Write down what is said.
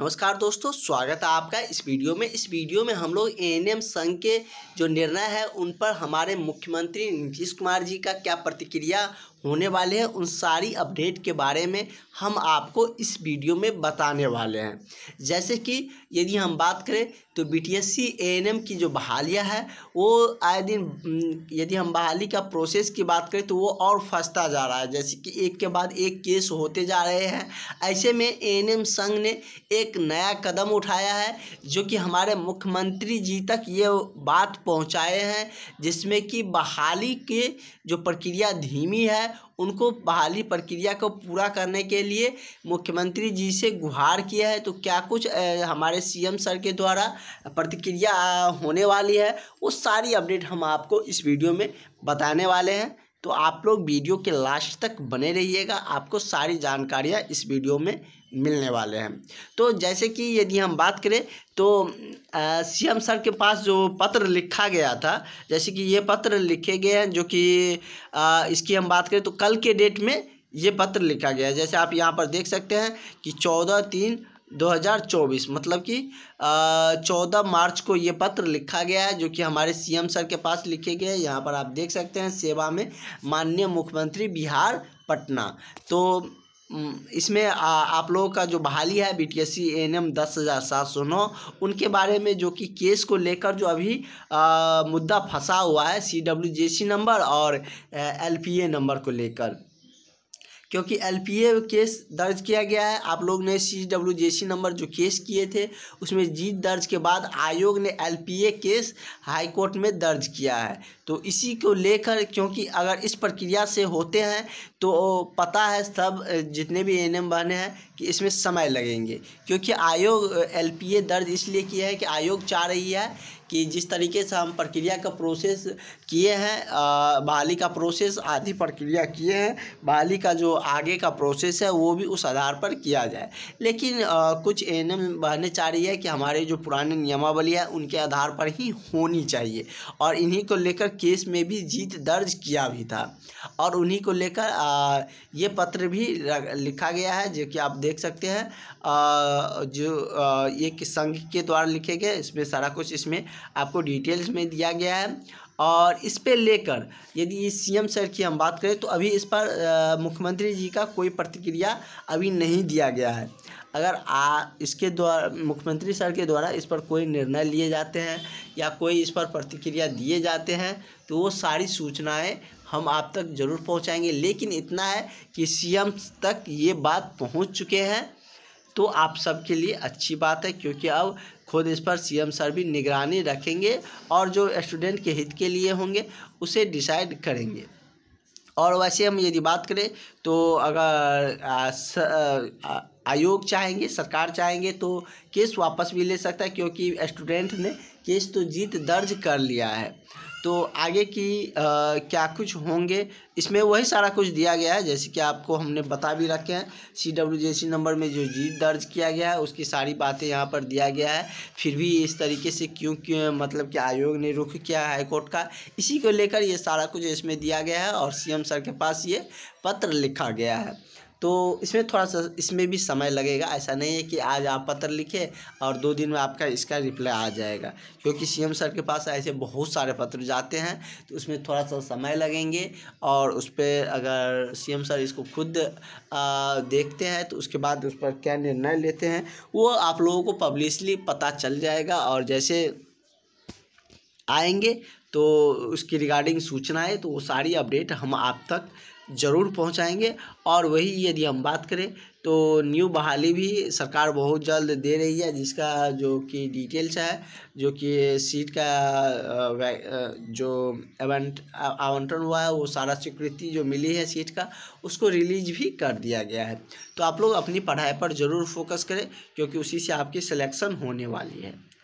नमस्कार दोस्तों स्वागत है आपका इस वीडियो में इस वीडियो में हम लोग ए संघ के जो निर्णय है उन पर हमारे मुख्यमंत्री नीतीश कुमार जी का क्या प्रतिक्रिया होने वाले हैं उन सारी अपडेट के बारे में हम आपको इस वीडियो में बताने वाले हैं जैसे कि यदि हम बात करें तो B T S C N की जो बहालियाँ है वो आए दिन हम्म, यदि हम बहाली का प्रोसेस की बात करें तो वो और फंसता जा रहा है जैसे कि एक के बाद एक केस होते जा रहे हैं ऐसे में एन संघ ने एक नया कदम उठाया है जो कि हमारे मुख्यमंत्री जी तक ये बात पहुँचाए हैं जिसमें कि बहाली के जो प्रक्रिया धीमी है उनको बहाली प्रक्रिया को पूरा करने के लिए मुख्यमंत्री जी से गुहार किया है तो क्या कुछ हमारे सीएम सर के द्वारा प्रतिक्रिया होने वाली है वो सारी अपडेट हम आपको इस वीडियो में बताने वाले हैं तो आप लोग वीडियो के लास्ट तक बने रहिएगा आपको सारी जानकारियाँ इस वीडियो में मिलने वाले हैं तो जैसे कि यदि हम बात करें तो सीएम सर के पास जो पत्र लिखा गया था जैसे कि ये पत्र लिखे गए हैं जो कि आ, इसकी हम बात करें तो कल के डेट में ये पत्र लिखा गया है जैसे आप यहाँ पर देख सकते हैं कि चौदह तीन 2024 मतलब कि चौदह मार्च को ये पत्र लिखा गया है जो कि हमारे सीएम सर के पास लिखे गए हैं यहाँ पर आप देख सकते हैं सेवा में माननीय मुख्यमंत्री बिहार पटना तो इसमें आ, आप लोगों का जो बहाली है B T S C N M दस हज़ार सात सौ नौ उनके बारे में जो कि केस को लेकर जो अभी आ, मुद्दा फंसा हुआ है C W J C number और एल पी ए नंबर को लेकर क्योंकि एल केस दर्ज किया गया है आप लोग ने C W J C number जो केस किए थे उसमें जीत दर्ज के बाद आयोग ने एल केस हाईकोर्ट में दर्ज किया है तो इसी को लेकर क्योंकि अगर इस प्रक्रिया से होते हैं तो पता है सब जितने भी एन एम बने हैं कि इसमें समय लगेंगे क्योंकि आयोग एल दर्ज इसलिए किया है कि आयोग चाह रही है कि जिस तरीके से हम प्रक्रिया का प्रोसेस किए हैं बहाली का प्रोसेस आधी प्रक्रिया किए हैं बहाली का जो आगे का प्रोसेस है वो भी उस आधार पर किया जाए लेकिन आ, कुछ एन एम बहने चाह रही है कि हमारे जो पुराने नियमावली है उनके आधार पर ही होनी चाहिए और इन्हीं को लेकर केस में भी जीत दर्ज किया भी था और उन्हीं को लेकर ये पत्र भी लिखा गया है जो कि आप देख सकते हैं जो एक संघ के द्वारा लिखे गए इसमें सारा कुछ इसमें आपको डिटेल्स में दिया गया है और इस पे लेकर यदि सीएम सर की हम बात करें तो अभी इस पर मुख्यमंत्री जी का कोई प्रतिक्रिया अभी नहीं दिया गया है अगर आ इसके द्वारा मुख्यमंत्री सर के द्वारा इस पर कोई निर्णय लिए जाते हैं या कोई इस पर प्रतिक्रिया दिए जाते हैं तो वो सारी सूचनाएं हम आप तक ज़रूर पहुंचाएंगे लेकिन इतना है कि सीएम तक ये बात पहुंच चुके हैं तो आप सबके लिए अच्छी बात है क्योंकि अब खुद इस पर सीएम सर भी निगरानी रखेंगे और जो स्टूडेंट के हित के लिए होंगे उसे डिसाइड करेंगे और वैसे हम यदि बात करें तो अगर आ, स, आ, आ, आयोग चाहेंगे सरकार चाहेंगे तो केस वापस भी ले सकता है क्योंकि स्टूडेंट ने केस तो जीत दर्ज कर लिया है तो आगे की आ, क्या कुछ होंगे इसमें वही सारा कुछ दिया गया है जैसे कि आपको हमने बता भी रखे हैं सी डब्ल्यू जे सी नंबर में जो जीत दर्ज किया गया है उसकी सारी बातें यहाँ पर दिया गया है फिर भी इस तरीके से क्यों क्यों मतलब कि आयोग ने रुख किया है हाईकोर्ट का इसी को लेकर ये सारा कुछ इसमें दिया गया है और सी सर के पास ये पत्र लिखा गया है तो इसमें थोड़ा सा इसमें भी समय लगेगा ऐसा नहीं है कि आज आप पत्र लिखे और दो दिन में आपका इसका रिप्लाई आ जाएगा क्योंकि सीएम सर के पास ऐसे बहुत सारे पत्र जाते हैं तो उसमें थोड़ा सा समय लगेंगे और उस पर अगर सीएम सर इसको खुद आ, देखते हैं तो उसके बाद उस पर क्या निर्णय लेते हैं वो आप लोगों को पब्लिशली पता चल जाएगा और जैसे आएंगे तो उसकी रिगार्डिंग सूचनाएं तो वो सारी अपडेट हम आप तक ज़रूर पहुंचाएंगे और वही यदि हम बात करें तो न्यू बहाली भी सरकार बहुत जल्द दे रही है जिसका जो कि डिटेल्स है जो कि सीट का जो एवंट आवंटन हुआ है वो सारा स्वीकृति जो मिली है सीट का उसको रिलीज भी कर दिया गया है तो आप लोग अपनी पढ़ाई पर ज़रूर फोकस करें क्योंकि उसी से आपकी सिलेक्शन होने वाली है